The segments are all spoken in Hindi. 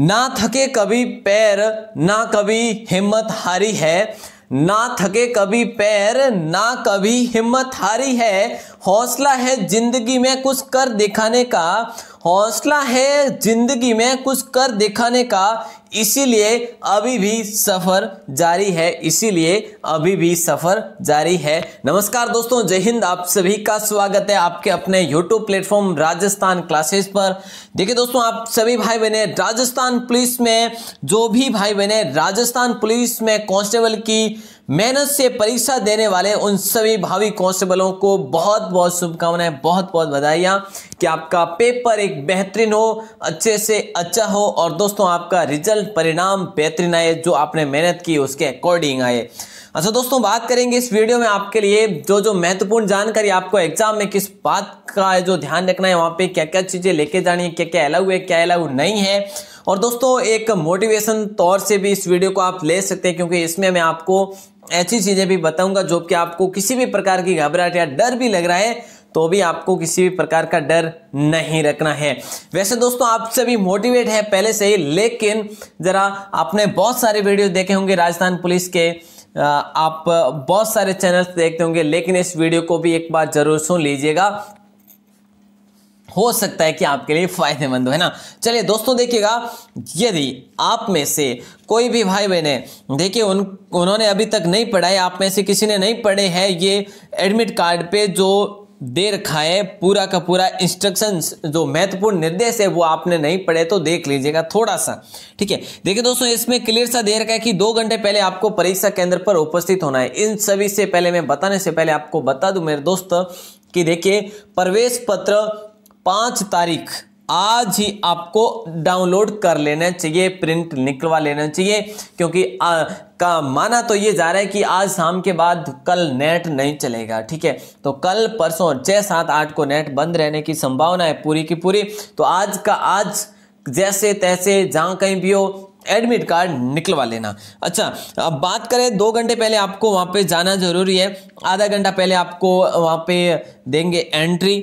ना थके कभी पैर ना कभी हिम्मत हारी है ना थके कभी पैर ना कभी हिम्मत हारी है हौसला है जिंदगी में कुछ कर दिखाने का हौसला है जिंदगी में कुछ कर दिखाने का इसीलिए अभी भी सफ़र जारी है इसीलिए अभी भी सफ़र जारी है नमस्कार दोस्तों जय हिंद आप सभी का स्वागत है आपके अपने यूट्यूब प्लेटफॉर्म राजस्थान क्लासेस पर देखिए दोस्तों आप सभी भाई बहने राजस्थान पुलिस में जो भी भाई बहने राजस्थान पुलिस में कांस्टेबल की मेहनत से परीक्षा देने वाले उन सभी भावी कॉन्स्टेबलों को बहुत बहुत शुभकामनाएं बहुत बहुत बधाइयाँ कि आपका पेपर एक बेहतरीन हो अच्छे से अच्छा हो और दोस्तों आपका रिजल्ट परिणाम बेहतरीन आए जो आपने मेहनत की उसके अकॉर्डिंग आए अच्छा दोस्तों बात करेंगे इस वीडियो में आपके लिए जो जो महत्वपूर्ण जानकारी आपको एग्जाम में किस बात का जो ध्यान रखना है वहाँ पे क्या क्या चीज़ें लेके जानी है क्या क्या अलाउ है क्या अलाउ नहीं है और दोस्तों एक मोटिवेशन तौर से भी इस वीडियो को आप ले सकते हैं क्योंकि इसमें मैं आपको ऐसी चीज़ें भी बताऊंगा जो कि आपको किसी भी प्रकार की घबराहट या डर भी लग रहा है तो भी आपको किसी भी प्रकार का डर नहीं रखना है वैसे दोस्तों आप सभी मोटिवेट हैं पहले से ही लेकिन ज़रा आपने बहुत सारे वीडियो देखे होंगे राजस्थान पुलिस के आप बहुत सारे चैनल्स देखते होंगे लेकिन इस वीडियो को भी एक बार ज़रूर सुन लीजिएगा हो सकता है कि आपके लिए फ़ायदेमंद हो है ना चलिए दोस्तों देखिएगा यदि आप में से कोई भी भाई बहने देखिए उन उन्होंने अभी तक नहीं है आप में से किसी ने नहीं पढ़े हैं ये एडमिट कार्ड पे जो दे रखा है पूरा का पूरा इंस्ट्रक्शंस जो महत्वपूर्ण निर्देश है वो आपने नहीं पढ़े तो देख लीजिएगा थोड़ा सा ठीक है देखिए दोस्तों इसमें क्लियर सा दे रखा है कि दो घंटे पहले आपको परीक्षा केंद्र पर उपस्थित होना है इन सभी से पहले मैं बताने से पहले आपको बता दूं मेरे दोस्त कि देखिए प्रवेश पत्र पाँच तारीख आज ही आपको डाउनलोड कर लेना चाहिए प्रिंट निकलवा लेना चाहिए क्योंकि आ, का माना तो ये जा रहा है कि आज शाम के बाद कल नेट नहीं चलेगा ठीक है तो कल परसों छः सात आठ को नेट बंद रहने की संभावना है पूरी की पूरी तो आज का आज जैसे तैसे जहाँ कहीं भी हो एडमिट कार्ड निकलवा लेना अच्छा अब बात करें दो घंटे पहले आपको वहाँ पे जाना जरूरी है आधा घंटा पहले आपको वहाँ पे देंगे एंट्री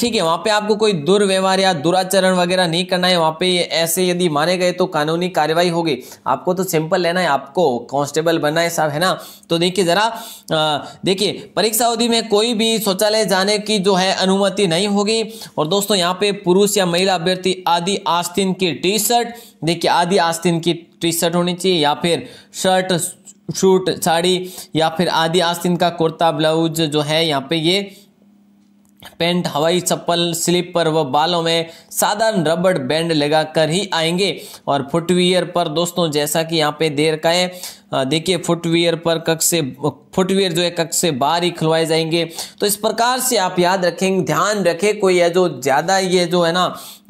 ठीक है वहाँ पे आपको कोई दुर्व्यवहार या दुराचरण वगैरह नहीं करना है वहाँ पे ऐसे यदि माने गए तो कानूनी कार्रवाई होगी आपको तो सिंपल लेना है आपको कांस्टेबल बनना है साहब है ना तो देखिए ज़रा देखिए परीक्षा अवधि में कोई भी शौचालय जाने की जो है अनुमति नहीं होगी और दोस्तों यहाँ पे पुरुष या महिला अभ्यर्थी आदि आस्तीन की टी शर्ट देखिए आदि आस्तीन की टी शर्ट होनी चाहिए या फिर शर्ट शूट साड़ी या फिर आदि आस्तीन का कुर्ता ब्लाउज जो है यहाँ पे ये पेंट हवाई चप्पल स्लीपर व बालों में साधारण रबड़ बैंड लगाकर ही आएंगे और फुटवियर पर दोस्तों जैसा कि यहाँ पे देर का है हाँ, देखिए फुटवेयर पर कक्ष से फुटवेयर जो है कक्ष से बाहर ही खुलवाए जाएंगे तो इस प्रकार से आप याद रखेंगे ध्यान रखें कोई है जो ज़्यादा ये जो है ना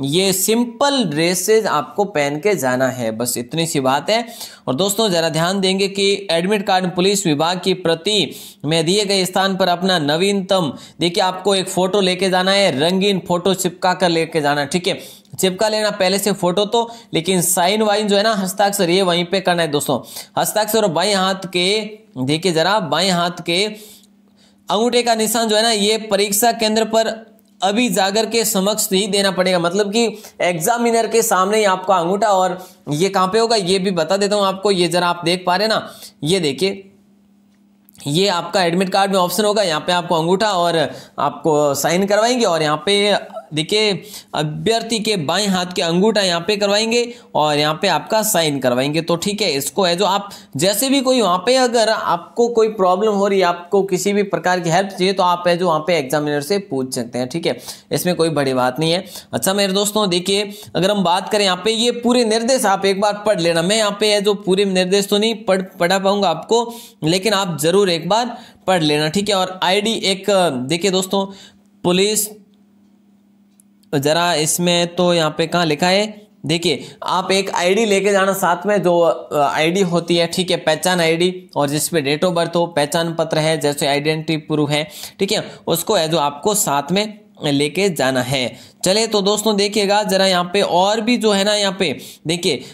ये सिंपल ड्रेसेस आपको पहन के जाना है बस इतनी सी बात है और दोस्तों ज़रा ध्यान देंगे कि एडमिट कार्ड पुलिस विभाग की प्रति में दिए गए स्थान पर अपना नवीनतम देखिए आपको एक फ़ोटो लेके जाना है रंगीन फ़ोटो चिपका कर लेके जाना ठीक है चिपका लेना पहले से फोटो तो लेकिन साइन वाइन जो है ना हस्ताक्षर ये वहीं पे करना है दोस्तों हस्ताक्षर बाएं हाथ के देखिए जरा बाएं हाथ के अंगूठे का निशान जो है ना ये परीक्षा केंद्र पर अभी जागर के समक्ष ही देना पड़ेगा मतलब कि एग्जामिनर के सामने ही आपका अंगूठा और ये कहाँ पे होगा ये भी बता देता हूँ आपको ये जरा आप देख पा रहे ना ये देखिए ये आपका एडमिट कार्ड में ऑप्शन होगा यहाँ पे आपको अंगूठा और आपको साइन करवाएंगे और यहाँ पे देखिए अभ्यर्थी के बाएं हाथ के अंगूठा यहाँ पे करवाएंगे और यहाँ पे आपका साइन करवाएंगे तो ठीक है इसको है जो आप जैसे भी कोई वहाँ पे अगर आपको कोई प्रॉब्लम हो रही है आपको किसी भी प्रकार की हेल्प चाहिए तो आप है जो वहाँ पे एग्जामिनर से पूछ सकते हैं ठीक है इसमें कोई बड़ी बात नहीं है अच्छा मेरे दोस्तों देखिए अगर हम बात करें यहाँ पे ये पूरे निर्देश आप एक बार पढ़ लेना मैं यहाँ पे है जो पूरे निर्देश तो नहीं पढ़ पढ़ा पाऊंगा आपको लेकिन आप जरूर एक बार पढ़ लेना ठीक है और आईडी एक देखिए दोस्तों पुलिस ज़रा इसमें तो यहाँ पे कहाँ लिखा है देखिए आप एक आईडी लेके जाना साथ में जो आईडी होती है ठीक है पहचान आईडी और जिसपे डेट ऑफ बर्थ हो पहचान पत्र है जैसे आइडेंटिटी प्रूफ है ठीक है उसको है जो आपको साथ में लेके जाना है चले तो दोस्तों देखिएगा ज़रा यहाँ पे और भी जो है ना यहाँ पे देखिए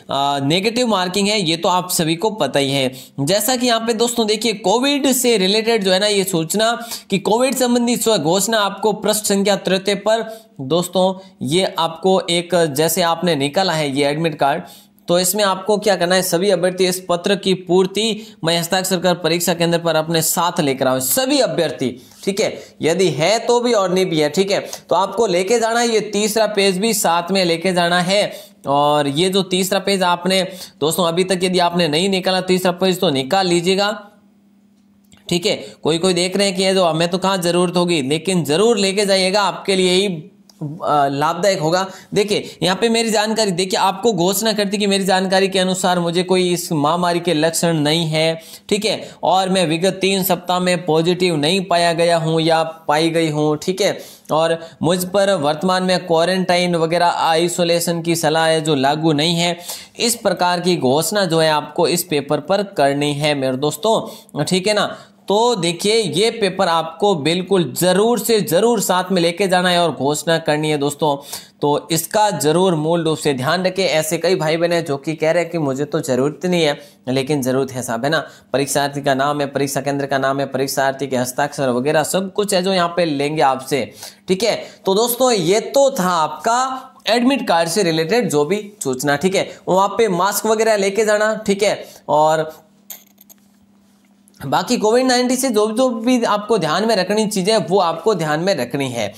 नेगेटिव मार्किंग है ये तो आप सभी को पता ही है जैसा कि यहाँ पे दोस्तों देखिए कोविड से रिलेटेड जो है ना ये सूचना कि कोविड संबंधी स्व घोषणा आपको प्रश्न संख्या तृतीय पर दोस्तों ये आपको एक जैसे आपने निकाला है ये एडमिट कार्ड तो इसमें आपको क्या करना है सभी अभ्यर्थी इस पत्र की पूर्ति मैं हस्ताक्षर कर परीक्षा केंद्र पर अपने साथ लेकर आऊ सभी अभ्यर्थी ठीक है यदि है तो भी और नहीं भी है ठीक है तो आपको लेके जाना है ये तीसरा पेज भी साथ में लेके जाना है और ये जो तीसरा पेज आपने दोस्तों अभी तक यदि आपने नहीं निकाला तीसरा पेज तो निकाल लीजिएगा ठीक है कोई कोई देख रहे हैं कि ये जो हमें तो कहाँ जरूरत होगी लेकिन जरूर लेके जाइएगा आपके लिए ही लाभदायक होगा देखिए यहाँ पे मेरी जानकारी देखिए आपको घोषणा करती कि मेरी जानकारी के अनुसार मुझे कोई इस महामारी के लक्षण नहीं है ठीक है और मैं विगत तीन सप्ताह में पॉजिटिव नहीं पाया गया हूँ या पाई गई हूँ ठीक है और मुझ पर वर्तमान में क्वारंटाइन वगैरह आइसोलेशन की सलाह है जो लागू नहीं है इस प्रकार की घोषणा जो है आपको इस पेपर पर करनी है मेरे दोस्तों ठीक है ना तो देखिए ये पेपर आपको बिल्कुल ज़रूर से ज़रूर साथ में लेके जाना है और घोषणा करनी है दोस्तों तो इसका ज़रूर मूल रूप से ध्यान रखें ऐसे कई भाई बहन हैं जो कि कह रहे हैं कि मुझे तो ज़रूरत नहीं है लेकिन ज़रूरत है साहब है ना परीक्षार्थी का नाम है परीक्षा केंद्र का नाम है परीक्षार्थी के हस्ताक्षर वगैरह सब कुछ है जो यहाँ पे लेंगे आपसे ठीक है तो दोस्तों ये तो था आपका एडमिट कार्ड से रिलेटेड जो भी सूचना ठीक है वहां पे मास्क वगैरह लेके जाना ठीक है और बाकी कोविड नाइन्टीन से जो जो भी आपको ध्यान में रखनी चीज़ें वो आपको ध्यान में रखनी है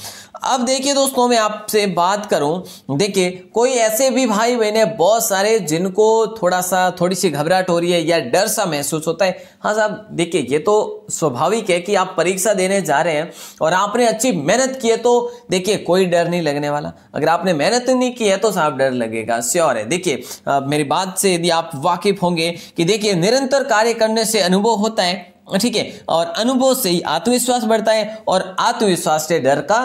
अब देखिए दोस्तों मैं आपसे बात करूं देखिए कोई ऐसे भी भाई बहने बहुत सारे जिनको थोड़ा सा थोड़ी सी घबराहट हो रही है या डर सा महसूस होता है हाँ साहब देखिए ये तो स्वाभाविक है कि आप परीक्षा देने जा रहे हैं और आपने अच्छी मेहनत की है तो देखिए कोई डर नहीं लगने वाला अगर आपने मेहनत नहीं की है तो साहब डर लगेगा श्योर है देखिए मेरी बात से यदि आप वाकिफ होंगे कि देखिए निरंतर कार्य करने से अनुभव होता है ठीक है और अनुभव से ही आत्मविश्वास बढ़ता है और आत्मविश्वास से डर का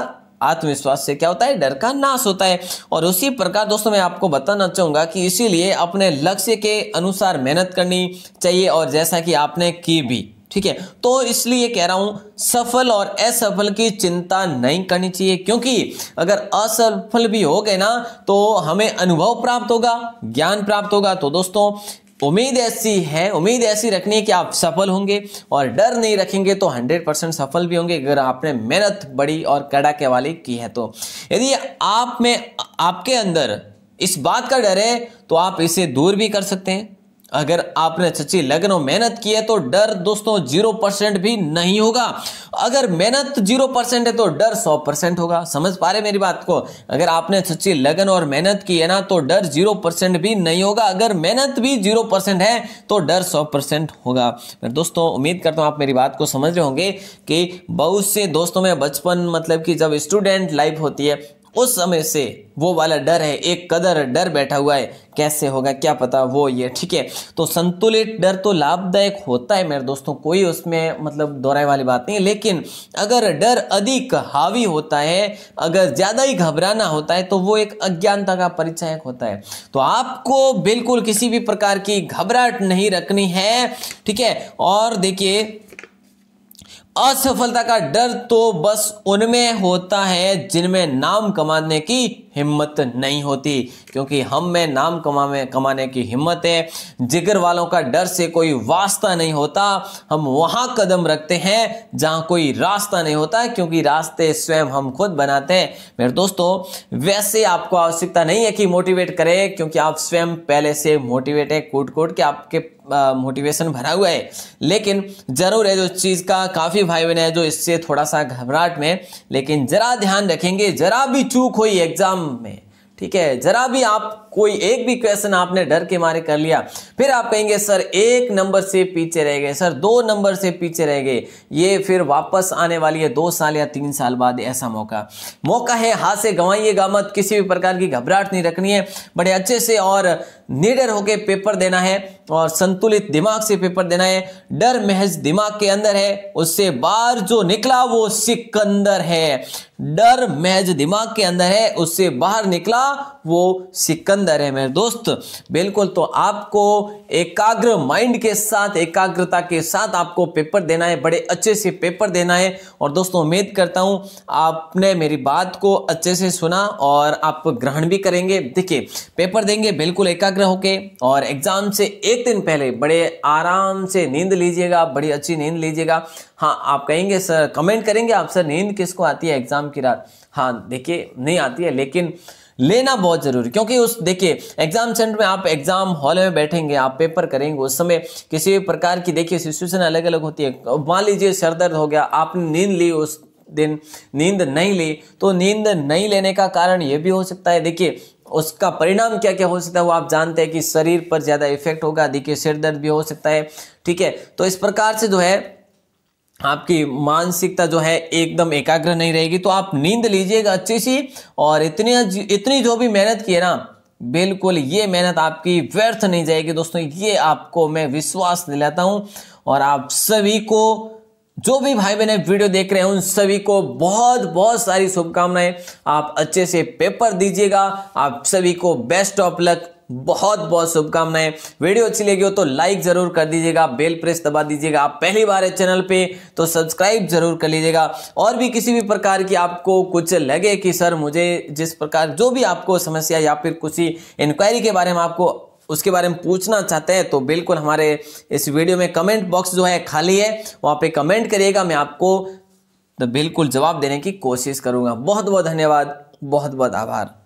आत्मविश्वास से क्या होता है डर का नाश होता है और उसी प्रकार दोस्तों मैं आपको बताना चाहूंगा कि इसीलिए अपने लक्ष्य के अनुसार मेहनत करनी चाहिए और जैसा कि आपने की भी ठीक है तो इसलिए कह रहा हूं सफल और असफल की चिंता नहीं करनी चाहिए क्योंकि अगर असफल भी हो गए ना तो हमें अनुभव प्राप्त होगा ज्ञान प्राप्त होगा तो दोस्तों उम्मीद ऐसी है उम्मीद ऐसी रखनी है कि आप सफल होंगे और डर नहीं रखेंगे तो 100 परसेंट सफल भी होंगे अगर आपने मेहनत बड़ी और कड़ाके वाली की है तो यदि आप में आपके अंदर इस बात का डर है तो आप इसे दूर भी कर सकते हैं अगर आपने सच्ची लगन और मेहनत की है तो डर दोस्तों जीरो परसेंट भी नहीं होगा अगर मेहनत जीरो परसेंट है तो डर सौ परसेंट होगा समझ पा रहे मेरी बात को अगर आपने सच्ची लगन और मेहनत की है ना तो डर जीरो परसेंट भी नहीं होगा अगर मेहनत भी जीरो परसेंट है तो डर सौ परसेंट होगा दोस्तों उम्मीद करता हूँ आप मेरी बात को समझ रहे होंगे कि बहुत से दोस्तों में बचपन मतलब कि जब स्टूडेंट लाइफ होती है उस समय से वो वाला डर है एक कदर डर बैठा हुआ है कैसे होगा क्या पता वो ये ठीक है तो संतुलित डर तो लाभदायक होता है मेरे दोस्तों कोई उसमें मतलब दोहराए वाली बात नहीं लेकिन अगर डर अधिक हावी होता है अगर ज़्यादा ही घबराना होता है तो वो एक अज्ञानता का परिचायक होता है तो आपको बिल्कुल किसी भी प्रकार की घबराहट नहीं रखनी है ठीक है और देखिए असफलता का डर तो बस उनमें होता है जिनमें नाम कमाने की हिम्मत नहीं होती क्योंकि हम में नाम कमा कमाने की हिम्मत है जिगर वालों का डर से कोई वास्ता नहीं होता हम वहाँ कदम रखते हैं जहाँ कोई रास्ता नहीं होता क्योंकि रास्ते स्वयं हम खुद बनाते हैं मेरे दोस्तों वैसे आपको आवश्यकता नहीं है कि मोटिवेट करें क्योंकि आप स्वयं पहले से मोटिवेट है कूट कूट के आपके मोटिवेशन भरा हुआ है लेकिन ज़रूर है जो चीज़ का काफ़ी भाई बहन है जो इससे थोड़ा सा घबराहट में लेकिन ज़रा ध्यान रखेंगे ज़रा भी चूक हुई एग्ज़ाम में ठीक है जरा भी आप कोई एक भी क्वेश्चन आपने डर के मारे कर लिया फिर आप कहेंगे सर एक नंबर से पीछे रह गए सर दो नंबर से पीछे रह गए ये फिर वापस आने वाली है दो साल या तीन साल बाद ऐसा मौका मौका है हाथ से गंवाइएगा मत किसी भी प्रकार की घबराहट नहीं रखनी है बड़े अच्छे से और निडर होके पेपर देना है और संतुलित दिमाग से पेपर देना है डर महज दिमाग के अंदर है उससे बाहर जो निकला वो सिकंदर है डर महज दिमाग के अंदर है उससे बाहर निकला वो सिकंदर शानदार है मेरे दोस्त बिल्कुल तो आपको एकाग्र माइंड के साथ एकाग्रता के साथ आपको पेपर देना है बड़े अच्छे से पेपर देना है और दोस्तों उम्मीद करता हूँ आपने मेरी बात को अच्छे से सुना और आप ग्रहण भी करेंगे देखिए पेपर देंगे बिल्कुल एकाग्र होके और एग्ज़ाम से एक दिन पहले बड़े आराम से नींद लीजिएगा बड़ी अच्छी नींद लीजिएगा हाँ आप कहेंगे सर कमेंट करेंगे आप सर नींद किसको आती है एग्ज़ाम की रात हाँ देखिए नहीं आती है लेकिन लेना बहुत जरूरी क्योंकि उस देखिए एग्जाम सेंटर में आप एग्जाम हॉल में बैठेंगे आप पेपर करेंगे उस समय किसी भी प्रकार की देखिए सिचुएशन अलग अलग होती है मान लीजिए सर दर्द हो गया आपने नींद ली उस दिन नींद नहीं ली तो नींद नहीं लेने का कारण ये भी हो सकता है देखिए उसका परिणाम क्या क्या हो सकता है वो आप जानते हैं कि शरीर पर ज़्यादा इफेक्ट होगा देखिए सिर दर्द भी हो सकता है ठीक है तो इस प्रकार से जो है आपकी मानसिकता जो है एकदम एकाग्र नहीं रहेगी तो आप नींद लीजिएगा अच्छी सी और इतनी इतनी जो भी मेहनत की है ना बिल्कुल ये मेहनत आपकी व्यर्थ नहीं जाएगी दोस्तों ये आपको मैं विश्वास दिलाता हूँ और आप सभी को जो भी भाई बहन वीडियो देख रहे हैं उन सभी को बहुत बहुत सारी शुभकामनाएं आप अच्छे से पेपर दीजिएगा आप सभी को बेस्ट ऑफ लक बहुत बहुत शुभकामनाएं वीडियो अच्छी लगी हो तो लाइक जरूर कर दीजिएगा बेल प्रेस दबा दीजिएगा आप पहली बार है चैनल पे तो सब्सक्राइब जरूर कर लीजिएगा और भी किसी भी प्रकार की आपको कुछ लगे कि सर मुझे जिस प्रकार जो भी आपको समस्या या फिर कुछ इंक्वायरी के बारे में आपको उसके बारे में पूछना चाहते हैं तो बिल्कुल हमारे इस वीडियो में कमेंट बॉक्स जो है खाली है वहां पे कमेंट करिएगा मैं आपको तो बिल्कुल जवाब देने की कोशिश करूँगा बहुत बहुत धन्यवाद बहुत बहुत आभार